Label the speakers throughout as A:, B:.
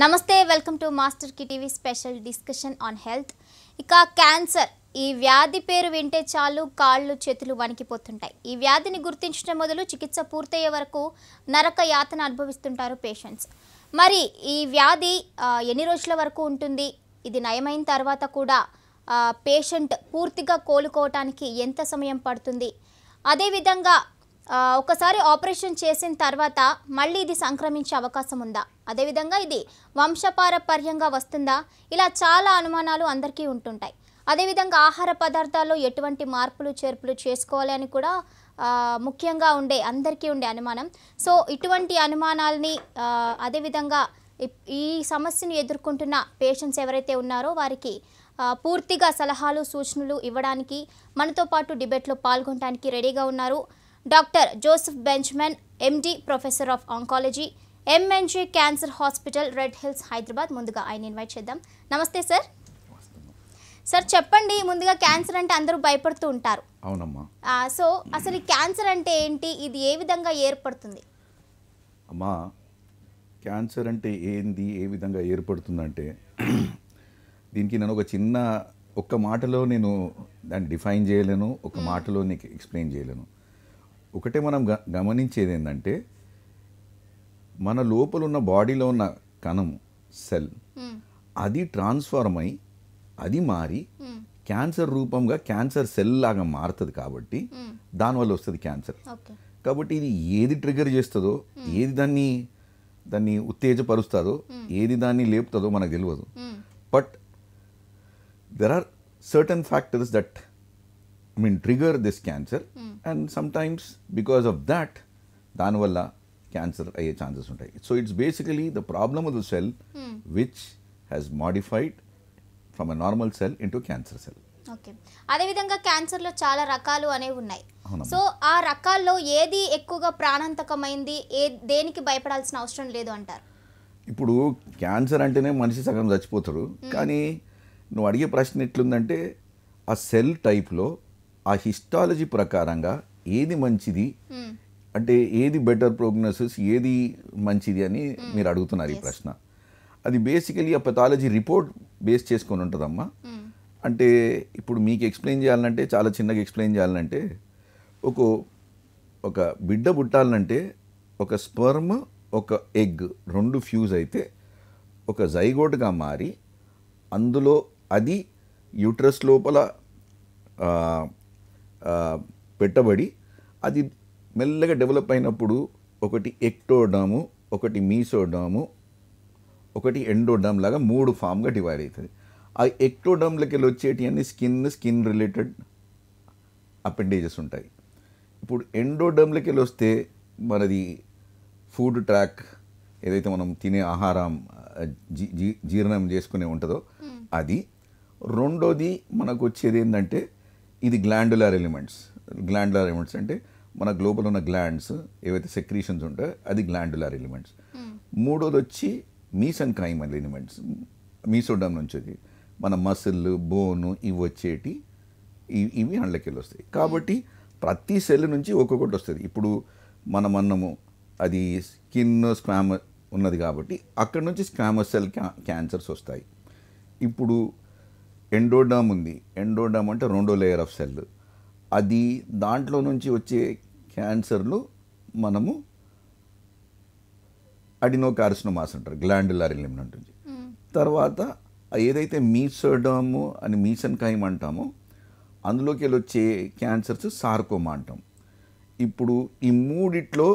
A: నమస్తే welcome to master కి TV special discussion on health ఇక క్యాన్సర్ ఈ వ్యాధి పేరు వింటే చాలు కాళ్ళు చేతులు వణికిపోతుంటాయి ఈ వ్యాధిని గుర్తించడం మొదలు చికిత్స పూర్తయ్యే వరకు నరక యాతన అనుభవిస్తుంటారు పేషెంట్స్ మరి ఈ వ్యాధి ఎన్ని రోజుల వరకు ఉంటుంది ఇది నయమైన తర్వాత కూడా పేషెంట్ పూర్తిగా కోలుకోవటానికి ఎంత సమయం పడుతుంది అదేవిధంగా ఒకసారి ఆపరేషన్ చేసిన తర్వాత మళ్ళీ ఇది సంక్రమించే అవకాశం ఉందా అదేవిధంగా ఇది వంశపారపర్యంగా వస్తుందా ఇలా చాలా అనుమానాలు అందరికీ ఉంటుంటాయి అదేవిధంగా ఆహార పదార్థాల్లో ఎటువంటి మార్పులు చేర్పులు చేసుకోవాలి అని కూడా ముఖ్యంగా ఉండే అందరికీ ఉండే అనుమానం సో ఇటువంటి అనుమానాల్ని అదేవిధంగా ఈ సమస్యను ఎదుర్కొంటున్న పేషెంట్స్ ఎవరైతే ఉన్నారో వారికి పూర్తిగా సలహాలు సూచనలు ఇవ్వడానికి మనతో పాటు డిబేట్లో పాల్గొనడానికి రెడీగా ఉన్నారు doctor Joseph Benjamin MD professor of oncology MNJ cancer hospital Red Hills Hyderabad ముందుగా ఆయన ఇన్వైట్ చేద్దాం నమస్తే సార్ సార్ చెప్పండి ముందుగా క్యాన్సర్ అంటే అందరూ భయపడుతూ ఉంటారు అవునమ్మా సో అసలు ఈ క్యాన్సర్ అంటే ఏంటి ఇది ఏ విధంగా ఏర్పడుతుంది
B: అమ్మా క్యాన్సర్ అంటే ఏంది ఏ విధంగా ఏర్పడుతుందంటే దీనికి నేను ఒక చిన్న ఒక్క మాటలో నేను దాన్ని డిఫైన్ చేయలేను ఒక మాటలో నీకు ఎక్స్ప్లెయిన్ చేయలేను ఒకటే మనం గమనించేది ఏంటంటే మన లోపల ఉన్న బాడీలో ఉన్న కణం సెల్ అది ట్రాన్స్ఫార్మ్ అయి అది మారి క్యాన్సర్ రూపంగా క్యాన్సర్ సెల్ లాగా మారుతుంది కాబట్టి దానివల్ల వస్తుంది క్యాన్సర్ కాబట్టి ఇది ఏది ట్రిగర్ చేస్తుందో ఏది దాన్ని దాన్ని ఉత్తేజపరుస్తుందో ఏది దాన్ని లేపుతుందో మనకు తెలియదు but there are certain factors that mean trigger this cancer and mm. and because of that దానివల్ల క్యాన్సర్ అయ్యే ఛాన్సెస్ ఉంటాయి so it's basically the problem of the cell which has modified from a normal cell into cancer cell
A: okay అదేవిధంగా క్యాన్సర్లో చాలా రకాలు అనేవి ఉన్నాయి so ఆ రకాల్లో ఏది ఎక్కువగా ప్రాణాంతకమైంది ఏ దేనికి భయపడాల్సిన అవసరం లేదు అంటారు
B: ఇప్పుడు క్యాన్సర్ అంటేనే మనిషి సగం చచ్చిపోతాడు hmm. కానీ నువ్వు అడిగే ప్రశ్న ఎట్లుందంటే ఆ సెల్ టైప్లో ఆ హిస్టాలజీ ప్రకారంగా ఏది మంచిది hmm. అంటే ఏది బెటర్ ప్రోగ్నోసిస్ ఏది మంచిది అని hmm. మీరు అడుగుతున్నారు ఈ ప్రశ్న అది బేసికలీ ఆ పెథాలజీ రిపోర్ట్ బేస్ చేసుకొని ఉంటుందమ్మా hmm. అంటే ఇప్పుడు మీకు ఎక్స్ప్లెయిన్ చేయాలంటే చాలా చిన్నగా ఎక్స్ప్లెయిన్ చేయాలంటే ఒక ఒక బిడ్డ పుట్టాలంటే ఒక స్పర్మ్ ఒక ఎగ్ రెండు ఫ్యూజ్ అయితే ఒక జైగోటుగా మారి అందులో అది యూట్రస్ లోపల పెట్టబడి అది మెల్లగా డెవలప్ అయినప్పుడు ఒకటి ఎక్టోడాము ఒకటి మీసోడాము ఒకటి ఎండోడామ్ లాగా మూడు ఫామ్గా డివైడ్ అవుతుంది ఆ ఎక్టోడామ్లకి వెళ్ళి వచ్చేటి అన్ని స్కిన్ స్కిన్ రిలేటెడ్ అపెండేజెస్ ఉంటాయి ఇప్పుడు ఎండో వెళ్ళి వస్తే మనది ఫుడ్ ట్రాక్ ఏదైతే మనం తినే ఆహారం జీర్ణం చేసుకునే ఉంటుందో అది రెండోది మనకు వచ్చేది ఏంటంటే ఇది గ్లాండులర్ ఎలిమెంట్స్ గ్లాండులర్ ఎలిమెంట్స్ అంటే మన గ్లోబల్ ఉన్న గ్లాండ్స్ ఏవైతే సెక్రీషన్స్ ఉంటాయో అది గ్లాండులర్ ఎలిమెంట్స్ hmm. మూడోది వచ్చి మీసంకాయిమ్ ఎలిమెంట్స్ మీసోడమ్ నుంచి వచ్చి మన మసిల్ బోను ఇవి వచ్చేటి ఇవి అండ్లకెళ్ళి వస్తాయి కాబట్టి hmm. ప్రతి సెల్ నుంచి ఒక్కొక్కటి వస్తుంది ఇప్పుడు మన మన్నము అది స్కిన్ స్క్వామ ఉన్నది కాబట్టి అక్కడ నుంచి స్క్వామస్ సెల్ క్యాన్సర్స్ వస్తాయి ఇప్పుడు ఎండోడర్మ్ ఉంది ఎండోడర్మ్ అంటే రెండో లేయర్ ఆఫ్ సెల్ అది దాంట్లో నుంచి వచ్చే క్యాన్సర్లు మనము అడినో మాస్ అంటారు గ్లాండులార్ ఎలిమ్ ఉంటుంది తర్వాత ఏదైతే మీసోడము అని మీసన్కాయం అంటామో అందులోకి వెళ్ళి వచ్చే క్యాన్సర్స్ సార్కోమా అంటాం ఇప్పుడు ఈ మూడిట్లో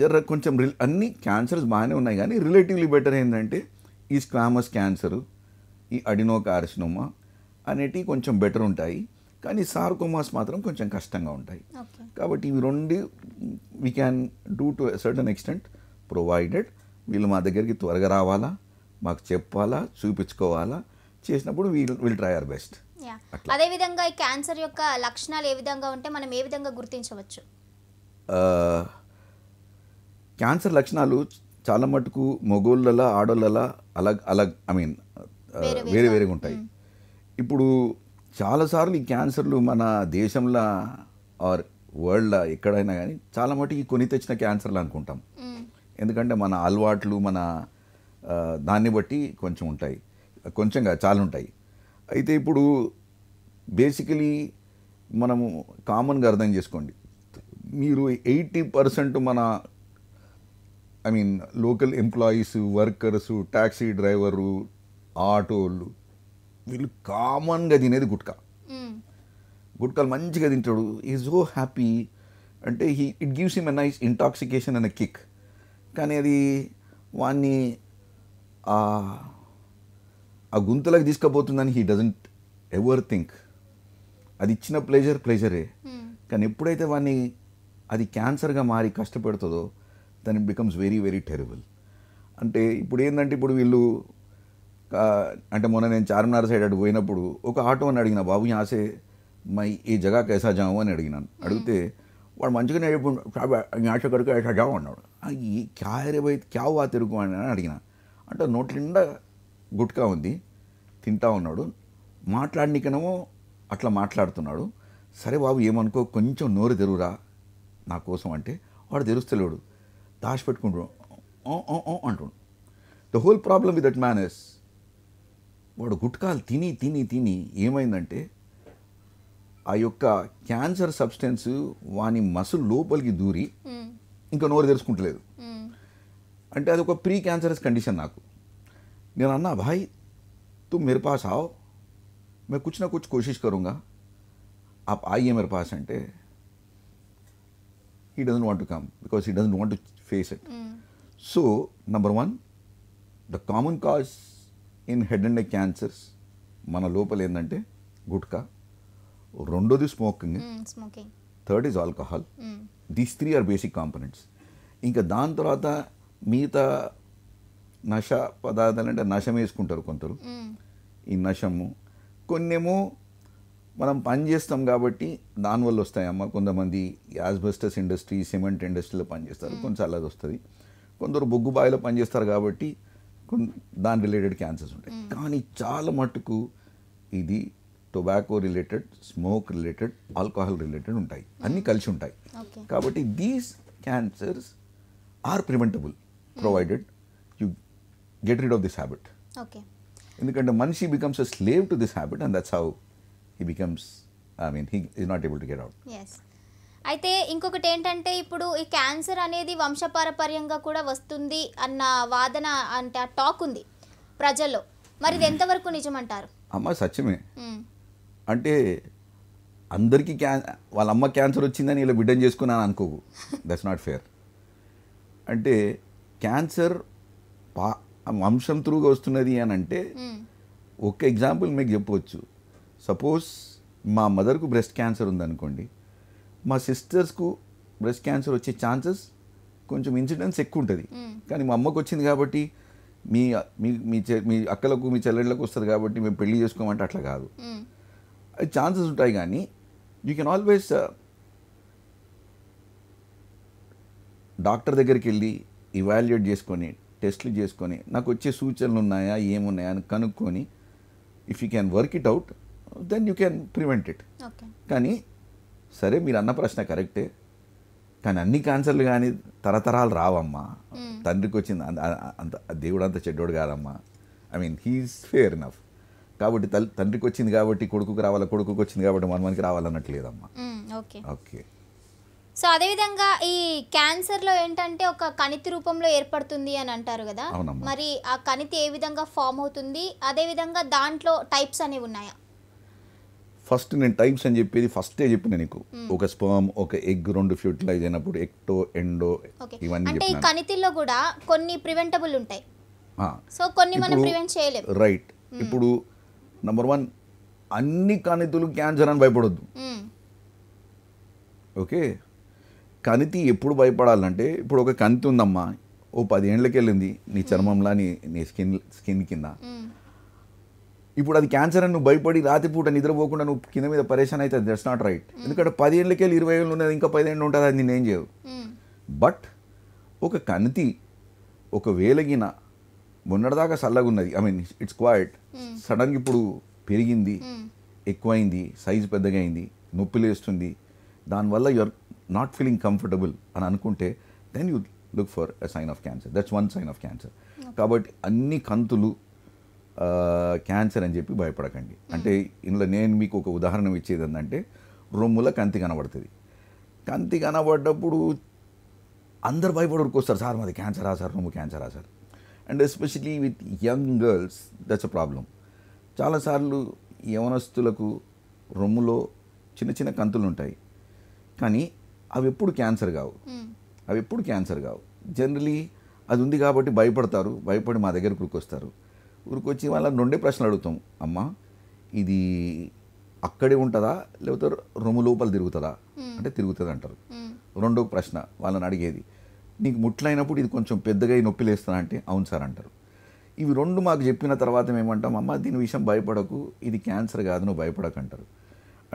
B: జర కొంచెం అన్ని క్యాన్సర్స్ బాగానే ఉన్నాయి కానీ రిలేటివ్లీ బెటర్ ఏంటంటే ఈ స్క్వామస్ క్యాన్సరు ఈ అడినో కార్సినోమా అనేటివి కొంచెం బెటర్ ఉంటాయి కానీ సార్కోమాస్ మాత్రం కొంచెం కష్టంగా ఉంటాయి కాబట్టి ఇవి రెండు we can do to certain extent provided వీళ్ళు మా దగ్గరికి త్వరగా రావాలా మాకు చెప్పాలా చూపించుకోవాలా చేసినప్పుడు వీళ్ళు విల్ ట్రై అవర్ బెస్ట్
A: అదేవిధంగా ఈ క్యాన్సర్ యొక్క లక్షణాలు ఏ విధంగా ఉంటే మనం ఏ విధంగా గుర్తించవచ్చు
B: క్యాన్సర్ లక్షణాలు చాలా మటుకు మొగోళ్ళలా ఆడోళ్ళలా అలగ్ అలగ్ ఐ మీన్ వేరే వేరేగా ఉంటాయి ఇప్పుడు చాలాసార్లు ఈ క్యాన్సర్లు మన దేశంలో ఆర్ వరల్డ్లో ఎక్కడైనా కానీ చాలా మటుకు కొని తెచ్చిన క్యాన్సర్లు అనుకుంటాం ఎందుకంటే మన అలవాట్లు మన దాన్ని బట్టి కొంచెం ఉంటాయి కొంచెంగా చాలా ఉంటాయి అయితే ఇప్పుడు బేసికలీ మనము కామన్గా అర్థం చేసుకోండి మీరు ఎయిటీ పర్సెంట్ మన I mean local employees workers taxi driver ఆటోళ్ళు వీళ్ళు కామన్గా తినేది గుట్కా గుట్కాలు మంచిగా తింటాడు ఈ సో హ్యాపీ అంటే he it gives him a nice intoxication అనే కిక్ కానీ అది వాణ్ణి ఆ గుంతలకు తీసుకుపోతుందని హీ డజంట్ ఎవర్ థింక్ అది ఇచ్చిన ప్లేజర్ ప్లేజరే కానీ ఎప్పుడైతే వాణ్ణి అది క్యాన్సర్గా మారి కష్టపెడుతుందో దాని బికమ్స్ వెరీ వెరీ టెరిబుల్ అంటే ఇప్పుడు ఏంటంటే ఇప్పుడు వీళ్ళు అంటే మొన్న నేను చార్మినార్ సైడ్ అటు పోయినప్పుడు ఒక ఆటో అని అడిగిన బాబు ఆసే మై ఈ జగా కైసా జావు అని అడిగినాను అడిగితే వాడు మంచిగానే చెప్పాడు యాష కడుకు యాష జావు అన్నాడు ఈ క్యా రే క్యా వా తిరుగు అని అడిగిన అంటే నోట్ నిండా గుట్కా ఉంది తింటా ఉన్నాడు మాట్లాడినకనేమో అట్లా మాట్లాడుతున్నాడు సరే బాబు ఏమనుకో కొంచెం నోరు తెరువురా నా కోసం అంటే వాడు తెరుస్తలేడు దాచిపెట్టుకుంటాడు అంటుండు the whole problem with that man వాడు గుట్కాలు తిని తిని తిని ఏమైందంటే ఆ యొక్క క్యాన్సర్ సబ్స్టెన్స్ వాని మసు లోపలికి దూరి ఇంకా నోరు తెరుచుకుంటలేదు అంటే అది ఒక ప్రీ క్యాన్సరస్ కండిషన్ నాకు నేను అన్నా భాయ్ తు मेरे పాస్ ఆవ్ मैं कुछ ना కరుంగా कोशिश करूँगा आप అంటే he doesn't want to come because he doesn't want to face it so number one the common cause in head and neck cancers మన లోపల ఏంటంటే గుట్కా రెండోది smoking third is alcohol these three are basic components ఇంకా దాని తర్వాత మిగతా నష పదార్థాలు అంటే నశం వేసుకుంటారు కొందరు ఈ నశము కొన్నేమో మనం పని చేస్తాం కాబట్టి దానివల్ల వస్తాయమ్మా కొంతమంది యాజ్బెస్టస్ ఇండస్ట్రీ సిమెంట్ ఇండస్ట్రీలో పనిచేస్తారు కొంచెం అలాగే వస్తుంది కొందరు బొగ్గు బావిలో పనిచేస్తారు కాబట్టి దాని రిలేటెడ్ క్యాన్సర్స్ ఉంటాయి కానీ చాలా మట్టుకు ఇది tobacco related smoke related alcohol related ఉంటాయి అన్నీ కలిసి ఉంటాయి కాబట్టి these cancers are preventable provided you get rid of this habit ఎందుకంటే మనిషి becomes a slave to this habit and that's how he becomes I mean he is not able to get out
A: అయితే ఇంకొకటి ఏంటంటే ఇప్పుడు ఈ cancer అనేది వంశపారపర్యంగా కూడా వస్తుంది అన్న వాదన అంటే ఆ టాక్ ఉంది ప్రజల్లో మరి ఇది ఎంతవరకు నిజమంటారు
B: అమ్మ సత్యమే అంటే అందరికీ క్యాన్ వాళ్ళ అమ్మ క్యాన్సర్ వచ్చిందని ఇలా బిడ్డం చేసుకున్నాను అనుకో దట్స్ నాట్ ఫేర్ అంటే క్యాన్సర్ పా వంశం త్రూగా వస్తున్నది అని అంటే ఒక ఎగ్జాంపుల్ మీకు చెప్పవచ్చు సపోజ్ మా మదర్కు బ్రెస్ట్ క్యాన్సర్ ఉందనుకోండి మా సిస్టర్స్కు బ్రెస్ట్ క్యాన్సర్ వచ్చే ఛాన్సెస్ కొంచెం ఇన్సిడెన్స్ ఎక్కువ ఉంటుంది కానీ మా అమ్మకు వచ్చింది కాబట్టి మీ మీ మీ మీ అక్కలకు మీ చెల్లెళ్ళకు వస్తుంది కాబట్టి మేము పెళ్లి చేసుకోమంటే అట్లా కాదు ఛాన్సెస్ ఉంటాయి కానీ యూ కెన్ ఆల్వేస్ డాక్టర్ దగ్గరికి వెళ్ళి ఇవాల్యుయేట్ చేసుకొని టెస్ట్లు చేసుకొని నాకు వచ్చే సూచనలు ఉన్నాయా ఏమున్నాయా అని కనుక్కొని if you can work it out then you can prevent it కానీ సరే మీరు అన్న ప్రశ్న కరెక్టే కానీ అన్ని క్యాన్సర్లు కానీ తరతరాలు రావమ్మా తండ్రికి వచ్చింది అంత దేవుడు అంత చెడ్డోడు కాదమ్మా I mean he is fair enough కాబట్టి తల్లి తండ్రికి వచ్చింది కాబట్టి కొడుకుకు రావాలి కొడుకుకు వచ్చింది కాబట్టి మనమనికి రావాలన్నట్లేదమ్మా ఓకే ఓకే
A: సో అదేవిధంగా ఈ క్యాన్సర్లో ఏంటంటే ఒక కణితి రూపంలో ఏర్పడుతుంది అని అంటారు కదా మరి ఆ కణితి ఏ విధంగా ఫామ్ అవుతుంది అదేవిధంగా దాంట్లో టైప్స్ అనేవి ఉన్నాయా
B: ఫస్ట్ నేను టైప్స్ అని చెప్పేది ఫస్టే చెప్పిన నీకు ఒక స్పర్మ్ ఒక ఎగ్ రెండు ఫ్యూటిలైజ్ అయినప్పుడు ఎక్టో ఎండో ఇవన్నీ అంటే
A: ఈ కూడా కొన్ని ప్రివెంటబుల్ ఉంటాయి
B: సో కొన్ని మనం ప్రివెంట్ చేయలేము రైట్ ఇప్పుడు నంబర్ వన్ అన్ని కణితులు క్యాన్సర్ అని భయపడొద్దు ఓకే కణితి ఎప్పుడు భయపడాలంటే ఇప్పుడు ఒక కణితి ఉందమ్మా ఓ పది ఏళ్ళకి వెళ్ళింది నీ చర్మంలా నీ నీ స్కిన్ స్కిన్ కింద ఇప్పుడు అది క్యాన్సర్ అని నువ్వు భయపడి రాత్రిపూట నిద్రపోకుండా నువ్వు కింద మీద పరేషాన్ అయితే దట్స్ నాట్ రైట్ ఎందుకంటే పది ఏళ్ళకెళ్ళి ఇరవై ఏళ్ళు ఉన్నది ఇంకా పదిహేను ఉంటుంది అది నేనేం చేయవు బట్ hmm. ఒక కంతి ఒక వేలగిన మొన్నటిదాకా సల్లగున్నది ఐ మీన్ ఇట్స్ క్వైట్ సడన్గా ఇప్పుడు పెరిగింది hmm. ఎక్కువైంది సైజు పెద్దగా అయింది నొప్పి లేస్తుంది దానివల్ల you are not feeling comfortable అని అనుకుంటే then you look for a sign of cancer that's one sign of cancer కాబట్టి అన్ని కంతులు క్యాన్సర్ అని చెప్పి భయపడకండి అంటే ఇందులో నేను మీకు ఒక ఉదాహరణ ఇచ్చేది ఏంటంటే రొమ్ముల కంతి కనబడుతుంది కంతి కనబడ్డప్పుడు అందరు వస్తారు సార్ మాది క్యాన్సరా సార్ రొమ్ము క్యాన్సరా sir and especially with young girls that's a problem చాలాసార్లు యవనస్తులకు రొమ్ములో చిన్న చిన్న కంతులు ఉంటాయి కానీ అవి ఎప్పుడు క్యాన్సర్ కావు అవి ఎప్పుడు క్యాన్సర్ కావు జనరలీ అది ఉంది కాబట్టి భయపడతారు భయపడి మా దగ్గరకు వస్తారు ఊరికొచ్చి వాళ్ళ రెండే ప్రశ్నలు అడుగుతాం అమ్మ ఇది అక్కడే ఉంటుందా లేకపోతే రొమ్ము లోపల తిరుగుతుందా అంటే తిరుగుతుంది అంటారు రెండో ప్రశ్న వాళ్ళని అడిగేది నీకు ముట్లైనప్పుడు ఇది కొంచెం పెద్దగా నొప్పి లేస్తున్నా అంటే అవును సార్ అంటారు ఇవి రెండు మాకు చెప్పిన తర్వాత మేమంటాం అమ్మ దీని విషయం భయపడకు ఇది క్యాన్సర్ కాదు నువ్వు భయపడకు అంటారు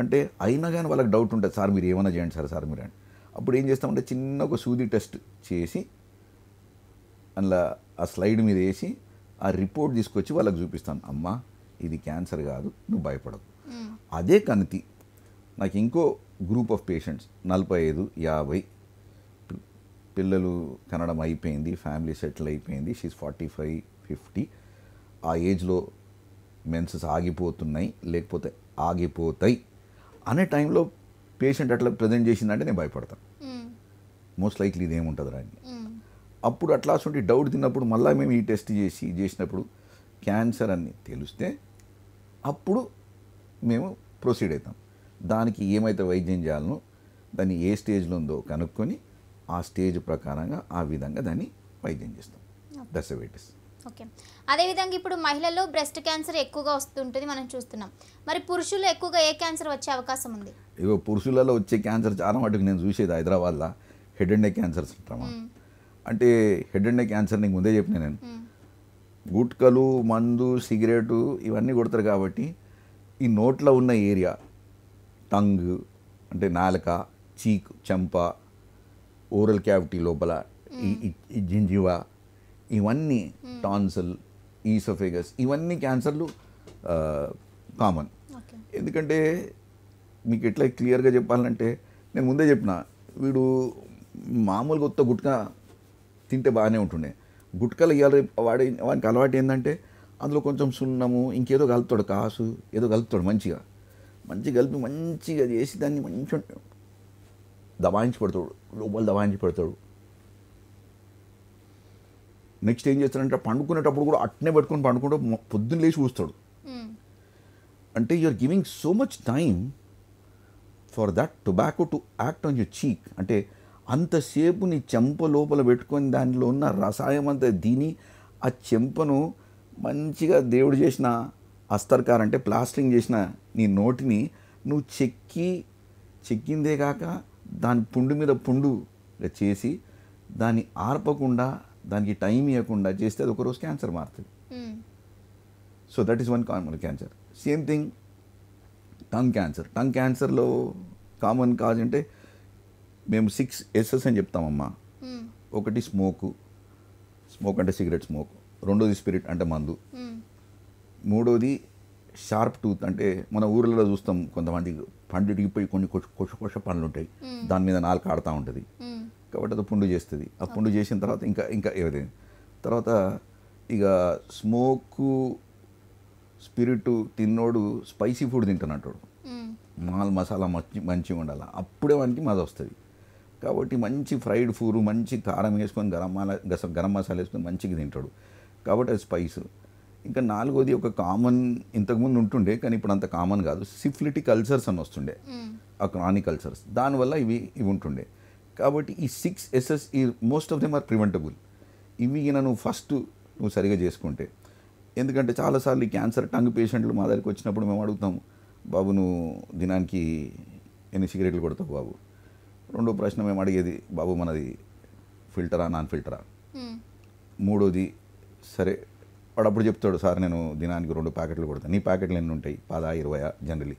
B: అంటే అయినా కానీ వాళ్ళకి డౌట్ ఉంటుంది సార్ మీరు ఏమైనా చేయండి సార్ సార్ మీరు అని అప్పుడు ఏం చేస్తామంటే చిన్న ఒక సూది టెస్ట్ చేసి అందులో ఆ స్లైడ్ మీద వేసి ఆ రిపోర్ట్ తీసుకొచ్చి వాళ్ళకి చూపిస్తాను అమ్మా ఇది క్యాన్సర్ కాదు నువ్వు భయపడదు అదే కణితి నాకు ఇంకో గ్రూప్ ఆఫ్ పేషెంట్స్ నలభై ఐదు యాభై పిల్లలు కనడం అయిపోయింది ఫ్యామిలీ సెటిల్ అయిపోయింది షీస్ ఫార్టీ ఫైవ్ ఫిఫ్టీ ఆ ఏజ్లో మెన్సెస్ ఆగిపోతున్నాయి లేకపోతే ఆగిపోతాయి అనే టైంలో పేషెంట్ అట్లా ప్రజెంట్ చేసిందంటే నేను భయపడతాను మోస్ట్ లైక్లీ ఇదేముంటుంది రాని అప్పుడు అట్లాసుంటి డౌట్ తిన్నప్పుడు మళ్ళీ మేము ఈ టెస్ట్ చేసి చేసినప్పుడు క్యాన్సర్ అని తెలిస్తే అప్పుడు మేము ప్రొసీడ్ అవుతాం దానికి ఏమైతే వైద్యం చేయాలనో దాన్ని ఏ స్టేజ్లో ఉందో కనుక్కొని ఆ స్టేజ్ ప్రకారంగా ఆ విధంగా దాన్ని వైద్యం చేస్తాం దశవేటిస్
A: ఓకే అదేవిధంగా ఇప్పుడు మహిళల్లో బ్రెస్ట్ క్యాన్సర్ ఎక్కువగా వస్తుంటుంది మనం చూస్తున్నాం మరి పురుషులు ఎక్కువగా ఏ క్యాన్సర్ వచ్చే అవకాశం ఉంది
B: ఇవో పురుషులలో వచ్చే క్యాన్సర్ చాలా మటుకు నేను చూసేది హైదరాబాద్లో హెడ్ అండ్ నెక్ క్యాన్సర్స్ అంటామా అంటే హెడ్ అండ్ నెక్ క్యాన్సర్ నీకు ముందే చెప్పిన నేను గుట్కలు మందు సిగరెటు ఇవన్నీ కొడతారు కాబట్టి ఈ నోట్లో ఉన్న ఏరియా టంగ్ అంటే నాలుక చీక్ చెంప ఓరల్ క్యావిటీ లోపల ఈ జింజివా ఇవన్నీ టాన్సల్ ఈసోఫేగస్ ఇవన్నీ క్యాన్సర్లు కామన్ ఎందుకంటే మీకు ఎట్లా క్లియర్గా చెప్పాలంటే నేను ముందే చెప్పిన వీడు మామూలుగా కొత్త గుట్కా తింటే బాగానే ఉంటుండే గుట్కలు ఇవాళ వాడి వానికి అలవాటు ఏంటంటే అందులో కొంచెం సున్నము ఇంకేదో కలుపుతాడు కాసు ఏదో కలుపుతాడు మంచిగా మంచిగా కలిపి మంచిగా చేసి దాన్ని మంచిగా దబాయించి పెడతాడు లోపల దబాయించి పెడతాడు నెక్స్ట్ ఏం చేస్తాడంటే పండుకునేటప్పుడు కూడా అట్నే పెట్టుకుని పండుకుంటూ పొద్దున్న లేచి చూస్తాడు hmm. అంటే you are giving so much time for that tobacco to act on your cheek అంటే అంతసేపు నీ చెంప లోపల పెట్టుకొని దానిలో ఉన్న రసాయం అంతా దీని ఆ చెంపను మంచిగా దేవుడు చేసిన అస్తర్కార్ అంటే ప్లాస్టింగ్ చేసిన నీ నోటిని నువ్వు చెక్కి చెక్కిందే కాక దాని పుండు మీద పుండుగా చేసి దాన్ని ఆర్పకుండా దానికి టైం ఇవ్వకుండా చేస్తే అది ఒకరోజు క్యాన్సర్ మారుతుంది hmm. So that is one common cancer same thing tongue cancer tongue క్యాన్సర్లో కామన్ కాజ్ అంటే మేము సిక్స్ ఎస్ఎస్ అని చెప్తామమ్మా ఒకటి స్మోక్ స్మోక్ అంటే సిగరెట్ స్మోక్ రెండోది స్పిరిట్ అంటే మందు మూడోది షార్ప్ టూత్ అంటే మన ఊర్లలో చూస్తాం కొంతమంది పండు ఇరిగిపోయి కొన్ని కొష కొష పనులు ఉంటాయి దాని మీద నాలుగు ఆడుతూ ఉంటుంది కాబట్టి అది పుండు చేస్తుంది ఆ పుండు చేసిన తర్వాత ఇంకా ఇంకా ఏది తర్వాత ఇక స్మోకు స్పిరిట్ తిన్నోడు స్పైసీ ఫుడ్ తింటున్నట్టు మాల్ మసాలా మంచి మంచిగా ఉండాలి అప్పుడే వానికి మజ వస్తుంది కాబట్టి మంచి ఫ్రైడ్ ఫూరు మంచి కారం వేసుకొని గరం మసాలా గస గరం మసాలా వేసుకొని మంచిగా తింటాడు కాబట్టి అది స్పైస్ ఇంకా నాలుగోది ఒక కామన్ ఇంతకుముందు ఉంటుండే కానీ ఇప్పుడు అంత కామన్ కాదు సిఫ్లిటిక్ కల్చర్స్ అని వస్తుండే ఆ క్రానిక్ కల్చర్స్ దానివల్ల ఇవి ఇవి ఉంటుండే కాబట్టి ఈ సిక్స్ ఎస్ఎస్ ఈ most of them are preventable ఇవి నువ్వు ఫస్ట్ నువ్వు సరిగా చేసుకుంటే ఎందుకంటే చాలాసార్లు ఈ క్యాన్సర్ టంగ్ పేషెంట్లు మా దగ్గరికి వచ్చినప్పుడు మేము అడుగుతాము బాబు నువ్వు దినానికి ఎన్ని సిగరెట్లు కొడతావు బాబు రెండో ప్రశ్న మేము అడిగేది బాబు మనది ఫిల్టరా నాన్ ఫిల్టరా మూడోది సరే వాడు అప్పుడు చెప్తాడు సార్ నేను దినానికి రెండు ప్యాకెట్లు కొడతాను నీ ప్యాకెట్లు ఎన్ని ఉంటాయి పదా ఇరవయా జనరలీ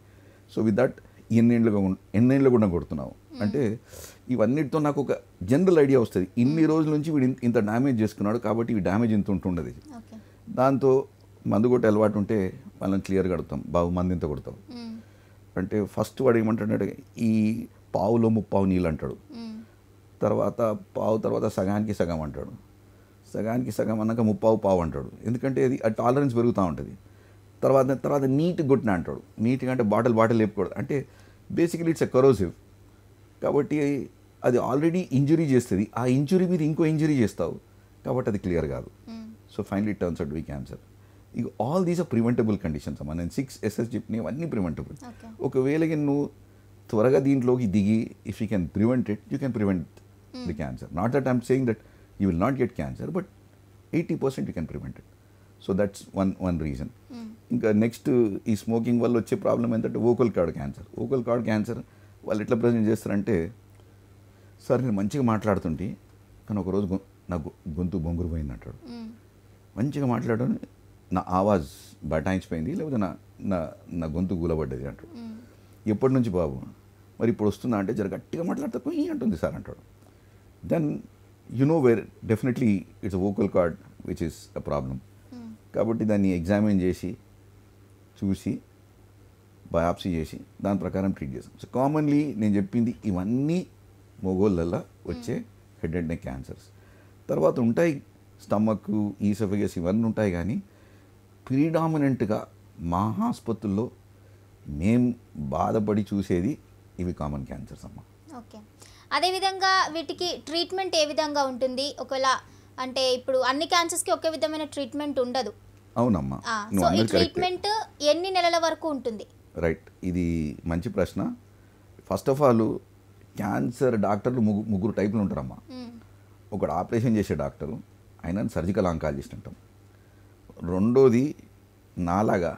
B: సో విత్ దట్ ఎన్నేళ్ళుగా ఎన్నేళ్ళు కూడా కొడుతున్నావు అంటే ఇవన్నిటితో నాకు ఒక జనరల్ ఐడియా వస్తుంది ఇన్ని రోజుల నుంచి వీడు ఇంత డ్యామేజ్ చేసుకున్నాడు కాబట్టి ఈ డ్యామేజ్ ఇంత ఉంటుండదు దాంతో మందు కొట్టి అలవాటు ఉంటే వాళ్ళని క్లియర్గా అడుగుతాం బాబు మంది ఇంత కొడతాం అంటే ఫస్ట్ వాడు ఏమంటాడంటే ఈ పావులో ముప్పావు నీళ్ళు అంటాడు తర్వాత పావు తర్వాత సగానికి సగం అంటాడు సగానికి సగం అన్నాక ముప్పావు పావు అంటాడు ఎందుకంటే అది ఆ టాలరెన్స్ పెరుగుతూ ఉంటుంది తర్వాత తర్వాత నీట్ కొట్టిన అంటాడు నీట్గా అంటే బాటిల్ బాటిల్ లేపకూడదు అంటే బేసికలీ ఇట్స్ ఎ కరోసివ్ కాబట్టి అది ఆల్రెడీ ఇంజురీ చేస్తుంది ఆ ఇంజురీ మీద ఇంకో ఇంజురీ చేస్తావు కాబట్టి అది క్లియర్ కాదు so finally turns at we cancer ఇక all these are preventable conditions అమ్మా నేను సిక్స్ ఎస్ఎస్జిప్ని అవన్నీ ప్రివెంటబుల్ ఒకవేళ నువ్వు త్వరగా దీంట్లోకి దిగి if you can prevent it you can prevent the cancer not that I'm saying that you will not get cancer but eighty percent you can prevent it so that's one one reason ఇంకా next ఈ smoking వల్ల వచ్చే problem ఏంటంటే vocal cord cancer vocal cord cancer వాళ్ళు ఎట్లా present చేస్తారంటే sir నేను మంచిగా మాట్లాడుతుంటే కానీ ఒకరోజు నా గొంతు బొంగురు పోయింది అంటాడు hmm. మంచిగా మాట్లాడడం నా ఆవాజ్ బటాయించిపోయింది లేకపోతే నా నా నా గొంతు గూలబడ్డది అంటాడు hmm. ఎప్పటి నుంచి బాబు మరి ఇప్పుడు వస్తుందా అంటే జర గట్టిగా మాట్లాడతా కొయ్యి అంటుంది సార్ అంటాడు then you know where definitely it's vocal cord which is a problem కాబట్టి దాన్ని ఎగ్జామిన్ చేసి చూసి బయాప్సీ చేసి దాని ప్రకారం ట్రీట్ చేస్తాం సో కామన్లీ నేను చెప్పింది ఇవన్నీ మొగోళ్ళల్లో వచ్చే హెడ్ అండ్ నెక్ క్యాన్సర్స్ తర్వాత ఉంటాయి స్టమక్ ఈసఫగస్ ఇవన్నీ ఉంటాయి కానీ ప్రీడామినెంట్గా మా ఆసుపత్రుల్లో మేము బాధపడి చూసేది ఇవి కామన్ క్యాన్సర్స్ అమ్మా
A: ఓకే అదేవిధంగా వీటికి ట్రీట్మెంట్ ఏ విధంగా ఉంటుంది ఒకవేళ అంటే ఇప్పుడు అన్ని క్యాన్సర్స్కి ఒకే విధమైన ట్రీట్మెంట్ ఉండదు
B: అవునమ్మా సో ఈ ట్రీట్మెంట్
A: ఎన్ని నెలల వరకు ఉంటుంది
B: రైట్ ఇది మంచి ప్రశ్న ఫస్ట్ ఆఫ్ ఆల్ క్యాన్సర్ డాక్టర్లు ముగ్గురు ముగ్గురు టైపులు ఉంటారమ్మా ఒకడు ఆపరేషన్ చేసే డాక్టరు ఆయన సర్జికల్ ఆంకాలజిస్ట్ అంటాం రెండోది నాలాగా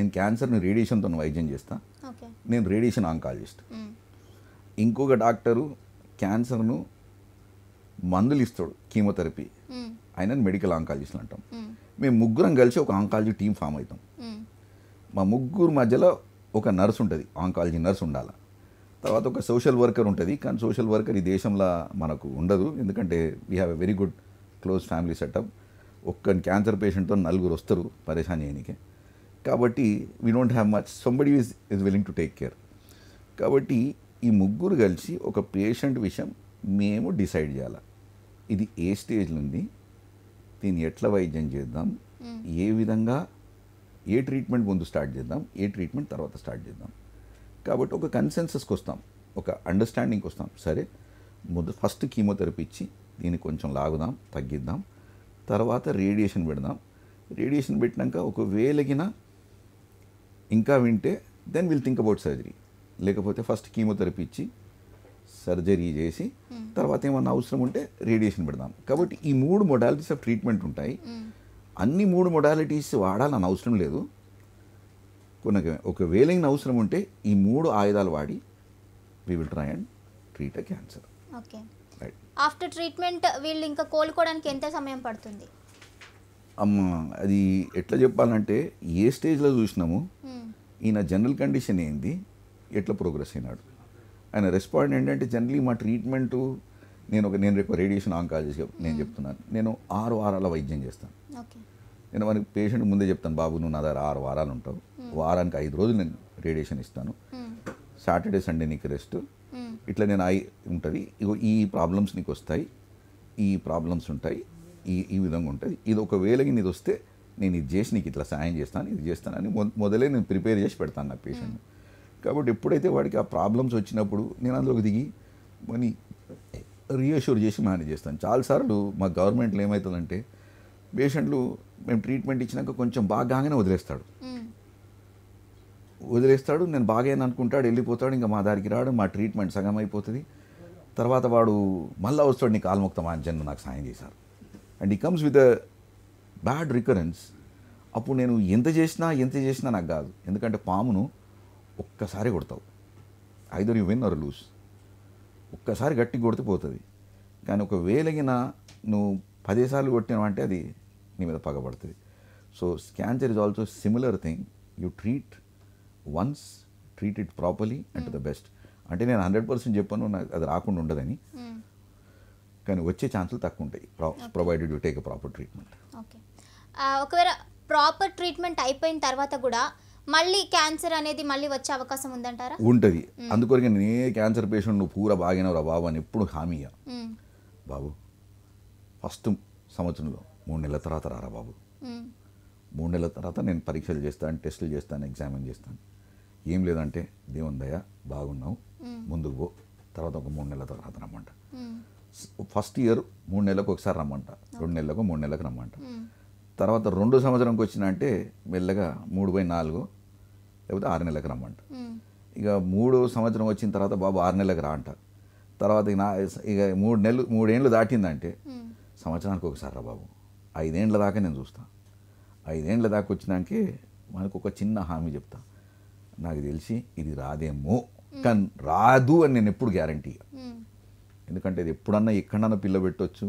B: నేను క్యాన్సర్ని రేడియేషన్తో వైద్యం చేస్తా నేను రేడియేషన్ ఆంకాలజిస్ట్ ఇంకొక డాక్టరు క్యాన్సర్ను మందులు ఇస్తాడు కీమోథెరపీ ఆయన మెడికల్ ఆంకాలజిస్ట్లు అంటాం మేము ముగ్గురం కలిసి ఒక ఆంకాలజీ టీం ఫామ్ అవుతాం మా ముగ్గురు మధ్యలో ఒక నర్స్ ఉంటుంది ఆంకాలజీ నర్స్ ఉండాలి తర్వాత ఒక సోషల్ వర్కర్ ఉంటుంది కానీ సోషల్ వర్కర్ ఈ దేశంలో మనకు ఉండదు ఎందుకంటే we have a very good close family setup ఒక్క క్యాన్సర్ పేషెంట్తో నలుగురు వస్తారు పరేషాన్ చేయడానికి కాబట్టి we don't have much somebody is is willing to take care కాబట్టి ఈ ముగ్గురు కలిసి ఒక పేషెంట్ విషయం మేము డిసైడ్ చేయాలి ఇది ఏ స్టేజ్లో ఉంది దీన్ని ఎట్లా వైద్యం చేద్దాం hmm. ఏ విధంగా ఏ ట్రీట్మెంట్ ముందు స్టార్ట్ చేద్దాం ఏ ట్రీట్మెంట్ తర్వాత స్టార్ట్ చేద్దాం కాబట్టి ఒక కన్సెన్సస్కి వస్తాం ఒక అండర్స్టాండింగ్కి వస్తాం సరే ముందు ఫస్ట్ కీమోథెరపీ ఇచ్చి దీన్ని కొంచెం లాగుదాం తగ్గిద్దాం తర్వాత రేడియేషన్ పెడదాం రేడియేషన్ పెట్టినాక ఒకవేళగిన ఇంకా వింటే then will think about surgery లేకపోతే ఫస్ట్ కీమోథెరపీ ఇచ్చి సర్జరీ చేసి hmm. తర్వాత ఏమన్నా అవసరం ఉంటే రేడియేషన్ పెడదాం కాబట్టి ఈ మూడు మొడాలిటీస్ ఆఫ్ ట్రీట్మెంట్ ఉంటాయి hmm. అన్ని మూడు మొడాలిటీస్ వాడాలని అవసరం లేదు కొన్ని ఒకవేళ అవసరం ఉంటే ఈ మూడు ఆయుధాలు వాడి we will try and treat a cancer
A: okay after treatment వీళ్ళు ఇంకా కోలుకోవడానికి ఎంత సమయం పడుతుంది
B: అమ్మ అది ఎట్లా చెప్పాలంటే ఏ స్టేజ్లో చూసినాము ఈయన జనరల్ కండిషన్ ఏంది ఎట్లా ప్రోగ్రెస్ అయినాడు ఆయన రెస్పాండ్ ఏంటంటే జనరలీ మా ట్రీట్మెంటు నేను ఒక నేను రేపు రేడియేషన్ ఆంకాలజీ నేను చెప్తున్నాను నేను ఆరు వారాల వైద్యం చేస్తాను నేను మనకి పేషెంట్ ముందే చెప్తాను బాబు నువ్వు నా దగ్గర ఆరు వారాలు ఉంటావు వారానికి ఐదు రోజులు నేను రేడియేషన్ ఇస్తాను సాటర్డే సండే నీకు రెస్ట్ ఇట్లా నేను అయి ఉంటుంది ఈ ప్రాబ్లమ్స్ నీకు వస్తాయి ఈ ప్రాబ్లమ్స్ ఉంటాయి ఈ ఈ విధంగా ఉంటుంది ఇది ఒకవేళ ఇది వస్తే నేను ఇది చేసి నీకు ఇట్లా సాయం చేస్తాను ఇది చేస్తానని మొదలే నేను ప్రిపేర్ చేసి పెడతాను నా పేషెంట్ కాబట్టి ఎప్పుడైతే వాడికి ఆ ప్రాబ్లమ్స్ వచ్చినప్పుడు నేను అందులోకి దిగి మనీ రీఅష్యూర్ చేసి మేనేజ్ చేస్తాను చాలాసార్లు మా గవర్నమెంట్లో ఏమవుతుందంటే పేషెంట్లు మేము ట్రీట్మెంట్ ఇచ్చినాక కొంచెం బాగానే వదిలేస్తాడు వదిలేస్తాడు నేను బాగా అనుకుంటాడు వెళ్ళిపోతాడు ఇంకా మా దారికి రాడు మా ట్రీట్మెంట్ సగం అయిపోతుంది తర్వాత వాడు మళ్ళీ వస్తాడు నీకు ఆల్ముక్తమా జన్ను నాకు సాయం చేశారు అండ్ ఈ comes with a bad recurrence అప్పుడు నేను ఎంత చేసినా ఎంత చేసినా నాకు కాదు ఎందుకంటే పామును ఒక్కసారి కొడతావు either you win or lose ఒక్కసారి గట్టి కొడితే పోతుంది కానీ ఒక వేలగిన నువ్వు పదేసార్లు కొట్టినావు అంటే అది నీ మీద పగబడుతుంది so cancer is also similar thing you treat once treat it properly and the best అంటే నేను హండ్రెడ్ పర్సెంట్ చెప్పాను అది రాకుండా ఉండదని hmm. కానీ వచ్చే ఛాన్సులు తక్కువ ఉంటాయి provided you take proper treatment
A: okay ఒకవేళ ప్రాపర్ ట్రీట్మెంట్ అయిపోయిన తర్వాత కూడా మళ్ళీ క్యాన్సర్ అనేది మళ్ళీ వచ్చే అవకాశం ఉందంటారా
B: ఉంటుంది అందుకొరకే నేనే క్యాన్సర్ పేషెంట్ నువ్వు పూర రా బాబు అని ఎప్పుడు హామీయా బాబు ఫస్ట్ సంవత్సరంలో మూడు నెలల తర్వాత రారా బాబు మూడు నెలల తర్వాత నేను పరీక్షలు చేస్తాను టెస్టులు చేస్తాను ఎగ్జామిన్ చేస్తాను ఏం లేదంటే దయ బాగున్నావు ముందుకు పో తర్వాత ఒక మూడు నెలల తర్వాత రమ్మంట ఫస్ట్ ఇయర్ మూడు నెలలకు ఒకసారి రమ్మంట రెండు నెలలకు మూడు నెలలకు రమ్మంట తర్వాత రెండు సంవత్సరంకి వచ్చిన అంటే మెల్లగా మూడు బై నాలుగు లేకపోతే ఆరు నెలలకు రమ్మంట ఇక మూడు సంవత్సరం వచ్చిన తర్వాత బాబు ఆరు నెలలకు రా అంట తర్వాత ఇక నా ఇక మూడు నెలలు మూడేళ్ళు దాటిందంటే సంవత్సరానికి ఒకసారి రా బాబు ఐదేండ్ల దాకా నేను చూస్తాను ఐదేండ్ల దాకా వచ్చినాకే మనకు ఒక చిన్న హామీ చెప్తా నాకు తెలిసి ఇది రాదేమో కానీ రాదు అని నేను ఎప్పుడు గ్యారంటీ ఎందుకంటే ఇది ఎప్పుడన్నా ఎక్కడన్నా పిల్ల పెట్టవచ్చు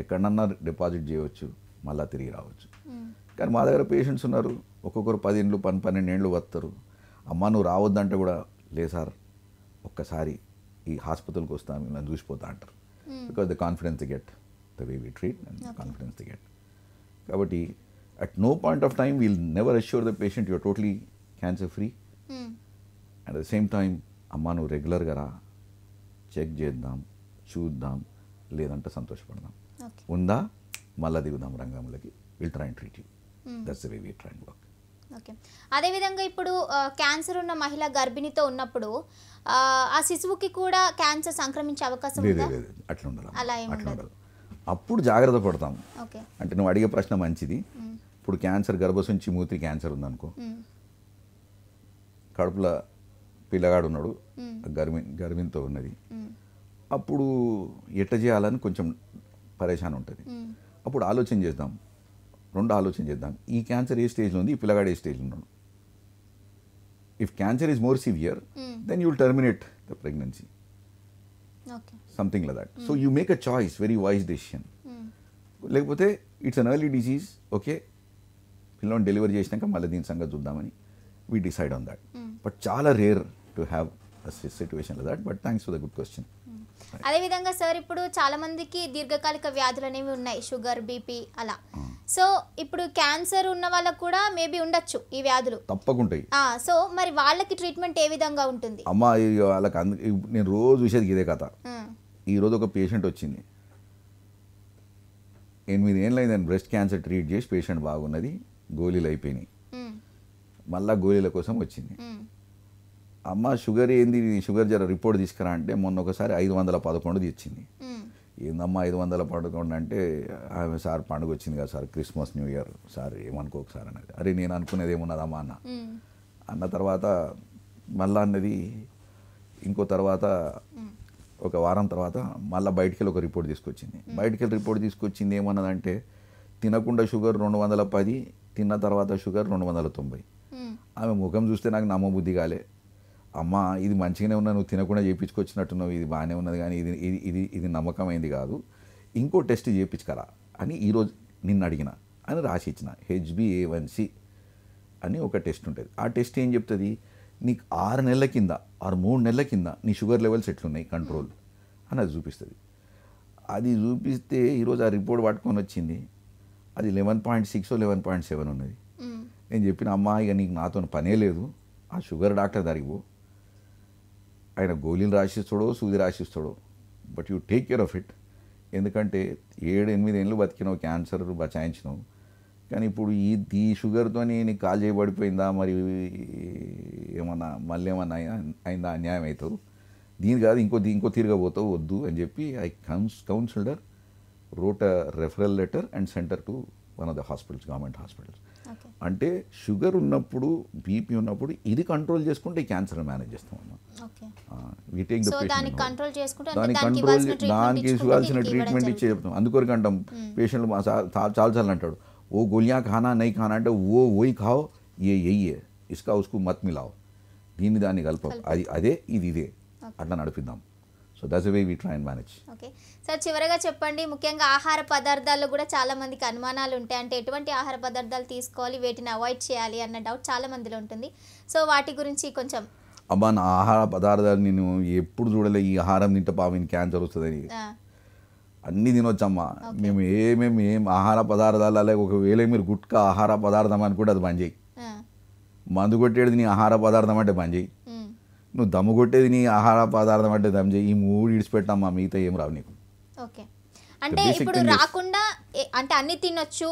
B: ఎక్కడన్నా డిపాజిట్ చేయవచ్చు మళ్ళీ తిరిగి రావచ్చు కానీ మా దగ్గర పేషెంట్స్ ఉన్నారు ఒక్కొక్కరు పది ఇండ్లు పని పన్నెండు ఏళ్ళు వస్తారు అమ్మ నువ్వు రావద్దంటే కూడా లే సార్ ఒక్కసారి ఈ హాస్పిటల్కి వస్తా మిమ్మల్ని చూసిపోతా అంటారు because the confidence get the way we treat and confidence get కాబట్టి at no point of time we'll never assure the patient your totally cancer free and at the same time అమ్మ నువ్వు రెగ్యులర్గా రా చెక్ చేద్దాం చూద్దాం లేదంటే సంతోషపడదాం ఉందా మళ్ళా దిగుదాం రంగంలోకి will try treat you
A: okay అదేవిధంగా ఇప్పుడు క్యాన్సర్ ఉన్న మహిళ గర్భిణితో ఉన్నప్పుడు ఆ శిశువుకి కూడా క్యాన్సర్ సంక్రమించే అవకాశం ఉండదు అలా ఉండదు
B: అప్పుడు జాగ్రత్త పడతాం అంటే నువ్వు అడిగే ప్రశ్న మంచిది hmm. ఇప్పుడు క్యాన్సర్ గర్భశుంచి మూత్రి క్యాన్సర్ ఉందనుకో hmm. కడుపులో పిల్లగాడు ఉన్నాడు hmm. గర్భి గర్భిణితో ఉన్నది అప్పుడు ఎట్ట చేయాలని కొంచెం పరేషాన్ ఉంటుంది అప్పుడు ఆలోచన చేద్దాం రెండు ఆలోచన చేద్దాం ఈ క్యాన్సర్ ఏ స్టేజ్లో ఉంది ఈ పిల్లగాడు ఏ స్టేజ్లో ఉన్నాడు if cancer is more severe then you will terminate the pregnancy something like that so you make a choice very wise decision లేకపోతే it's an early disease okay పిల్లని డెలివరీ చేసినాక మళ్ళీ దీని సంగతి చూద్దామని we decide on that but చాలా rare to have situation that but thanks for the good question
A: అదేవిధంగా sir ఇప్పుడు చాలామందికి దీర్ఘకాలిక వ్యాధులు అనేవి ఉన్నాయి షుగర్ బీపీ అలా సో ఇప్పుడు క్యాన్సర్ ఉన్న వాళ్ళకు కూడా మేబీ ఉండొచ్చు ఈ వ్యాధులు
B: తప్పకుండా
A: సో మరి వాళ్ళకి ట్రీట్మెంట్ ఏ విధంగా ఉంటుంది
B: అమ్మ వాళ్ళకి నేను రోజు చూసేది ఇదే కథ ఈరోజు ఒక పేషెంట్ వచ్చింది ఎనిమిది ఏళ్ళైందని బ్రెస్ట్ క్యాన్సర్ ట్రీట్ చేసి పేషెంట్ బాగున్నది గోళీలు అయిపోయినాయి మళ్ళా గోళీల కోసం వచ్చింది అమ్మ షుగర్ ఏంది షుగర్ జర రిపోర్ట్ తీసుకురా అంటే మొన్న ఒకసారి ఐదు వందల పదకొండు తెచ్చింది ఏందమ్మా ఐదు వందల పదకొండు అంటే ఆమె సార్ పండుగ వచ్చింది కదా sir Christmas new year sir ఏమనుకోకు సార్ అన్నది అరే నేను అనుకునేది ఏమున్నదమ్మా అన్న అన్న తర్వాత మళ్ళా అన్నది ఇంకో తర్వాత ఒక వారం తర్వాత మళ్ళీ బయటికి వెళ్ళి ఒక రిపోర్ట్ తీసుకొచ్చింది బయటికి వెళ్ళి రిపోర్ట్ తీసుకొచ్చింది ఏమన్నదంటే తినకుండా షుగర్ రెండు వందల పది తిన్న తర్వాత షుగర్ రెండు వందల తొంభై ఆమె ముఖం చూస్తే నాకు నమ్మబుద్ధి కాలే అమ్మ ఇది మంచిగానే ఉన్నా నువ్వు తినకుండా చేయించుకొచ్చినట్టున్నావు ఇది బాగానే ఉన్నది కానీ ఇది ఇది ఇది ఇది నమ్మకమైంది కాదు ఇంకో టెస్ట్ చేయించుకరా అని ఈరోజు నిన్ను అడిగిన అని రాసి ఇచ్చిన హెచ్బిఏవన్సి అని ఒక టెస్ట్ ఉంటుంది ఆ టెస్ట్ ఏం చెప్తుంది నీకు ఆరు నెలల కింద ఆరు మూడు నెలల కింద నీ షుగర్ లెవెల్స్ ఎట్లున్నాయి కంట్రోల్ అని అది చూపిస్తుంది అది చూపిస్తే ఈరోజు ఆ రిపోర్ట్ పట్టుకొని వచ్చింది అది eleven point six eleven point seven ఉన్నది నేను చెప్పిన అమ్మా ఇక నీకు నాతో పనే లేదు ఆ షుగర్ డాక్టర్ పో ఆయన గోలిని రాసిస్తాడో సూది రాసిస్తాడో but you take care of it ఎందుకంటే ఏడు ఎనిమిది ఏళ్ళు బతికినావు క్యాన్సర్ బచాయించినావు కానీ ఇప్పుడు ఈ ఈ షుగర్తో నేను కాల్ చేయబడిపోయిందా మరి ఏమన్నా మళ్ళీ ఏమన్నా అయిందా అన్యాయం అవుతావు దీని కాదు ఇంకో ఇంకో తిరగబోతావు వద్దు అని చెప్పి I couns counsellor wrote referral letter and sent her to one of the hospitals government hospitals అంటే షుగర్ ఉన్నప్పుడు బీపీ ఉన్నప్పుడు ఇది కంట్రోల్ చేసుకుంటే క్యాన్సర్ మేనేజ్ చేస్తాం టేక్ దానికి కంట్రోల్ దానికి ఇవ్వాల్సిన ట్రీట్మెంట్ ఇచ్చే చెప్తాం అందుకొరకు అంటాం పేషెంట్లు చాలాసార్లు అంటాడు ఓ గోలియా ఖానా నై ఖానా అంటే ఓ ఓయి ఖావ్ ఏ ఎయ్యే ఇసుకా ఉసుకు మత్మిలావు దీన్ని దాన్ని కలప అది అదే ఇది ఇదే అట్లా నడిపిద్దాం so that's way we try and manage
A: okay sir చివరగా చెప్పండి ముఖ్యంగా ఆహార పదార్థాల్లో కూడా చాలా మందికి అనుమానాలు ఉంటాయి అంటే ఎటువంటి ఆహార పదార్థాలు తీసుకోవాలి వీటిని అవాయిడ్ చేయాలి అన్న డౌట్ చాలా మందిలో ఉంటుంది సో వాటి గురించి కొంచెం
B: అబ్బా నా ఆహార పదార్థాలు నేను ఎప్పుడు చూడలే ఈ ఆహారం తింటే పాపం క్యాన్సర్ వస్తుందని అన్ని తినొచ్చమ్మా మేము ఏమేమి ఏం ఆహార పదార్థాలు అలాగే ఒకవేళ మీరు గుట్కా ఆహార పదార్థం అనుకుంటే అది పని చేయి మందు కొట్టేది నీ ఆహార పదార్థం అంటే పని చేయి నువ్వు దమ్ము కొట్టేది నీ ఆహార పదార్థం అంటే దమ్ చేయి ఈ మూడు ఇడిచిపెట్టమ్మా మిగతా ఏం రావు నీకు
A: ఓకే అంటే ఇప్పుడు రాకుండా అంటే అన్ని తినొచ్చు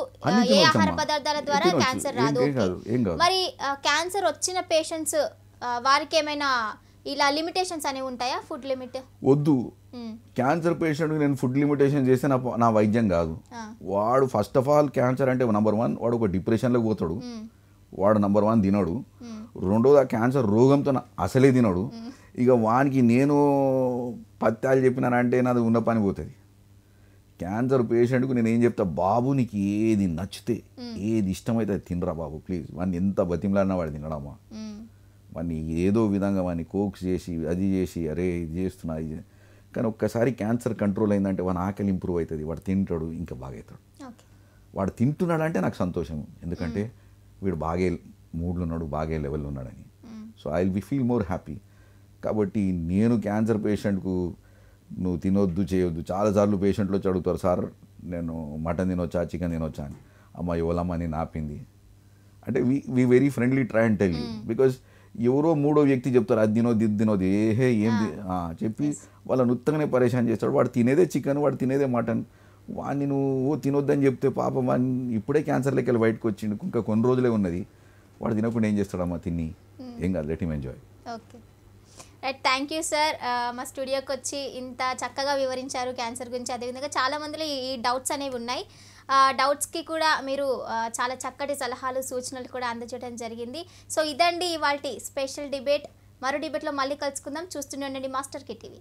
A: ఏ ఆహార పదార్థాల ద్వారా క్యాన్సర్ రాదు మరి క్యాన్సర్ వచ్చిన పేషెంట్స్ వారికి ఏమైనా ఇలా లిమిటేషన్స్ అనేవి ఉంటాయా ఫుడ్ లిమిట్
B: వద్దు క్యాన్సర్ పేషెంట్ నేను ఫుడ్ లిమిటేషన్ చేస్తే నా నా వైద్యం కాదు వాడు ఫస్ట్ ఆఫ్ ఆల్ క్యాన్సర్ అంటే నెంబర్ వన్ వాడు ఒక డిప్రెషన్లోకి పోతాడు వాడు నంబర్ వన్ తినడు రెండోది ఆ క్యాన్సర్ రోగంతో అసలే తినడు ఇక వానికి నేను పత్యాలు చెప్పినానంటే నాది ఉన్న పని పోతుంది క్యాన్సర్ పేషెంట్కు నేను ఏం చెప్తా బాబు నీకు ఏది నచ్చితే ఏది ఇష్టమైతే అది తినరా బాబు ప్లీజ్ వాడిని ఎంత బతిమలాడినా వాడు తినడమ్మా వాడిని ఏదో విధంగా వాడిని కోక్స్ చేసి అది చేసి అరే ఇది చేస్తున్నా ఇది కానీ ఒక్కసారి క్యాన్సర్ కంట్రోల్ అయిందంటే వాడి ఆకలి ఇంప్రూవ్ అవుతుంది వాడు తింటాడు ఇంకా బాగా అవుతాడు వాడు తింటున్నాడంటే నాకు సంతోషం ఎందుకంటే వీడు బాగే మూడ్లో ఉన్నాడు బాగే లెవెల్లో ఉన్నాడని so I will be feel more happy కాబట్టి నేను క్యాన్సర్ పేషెంట్కు నువ్వు తినొద్దు చేయొద్దు చాలాసార్లు పేషెంట్లు వచ్చి అడుగుతారు సార్ నేను మటన్ తినొచ్చా చికెన్ తినొచ్చా అని అమ్మ ఎవలమ్మ నేను ఆపింది అంటే we we very friendly try and tell you ఎవరో మూడో వ్యక్తి చెప్తారు అది తినోది ఇది తినోది ఏహే ఏం చెప్పి వాళ్ళని ఉత్తంగానే పరేషాన్ చేస్తాడు వాడు తినేదే చికెన్ వాడు తినేదే మటన్ వాడిని నువ్వు తినొద్దని చెప్తే పాపం వాడిని ఇప్పుడే క్యాన్సర్ లెక్కలు బయటకు వచ్చిండు ఇంకా కొన్ని రోజులే ఉన్నది వాడు తినకుండా ఏం చేస్తాడమ్మా తిని hmm. ఏం కాదు let him enjoy
A: okay right thank you sir మా స్టూడియోకి వచ్చి ఇంత చక్కగా వివరించారు క్యాన్సర్ గురించి అదేవిధంగా చాలా మందిలో ఈ డౌట్స్ అనేవి ఉన్నాయి డౌట్స్కి కూడా మీరు చాలా చక్కటి సలహాలు సూచనలు కూడా అందజేయడం జరిగింది సో ఇదండి ఇవాళ స్పెషల్ డిబేట్ మరో డిబేట్లో మళ్ళీ కలుసుకుందాం చూస్తూనే ఉండండి మాస్టర్ టీవీ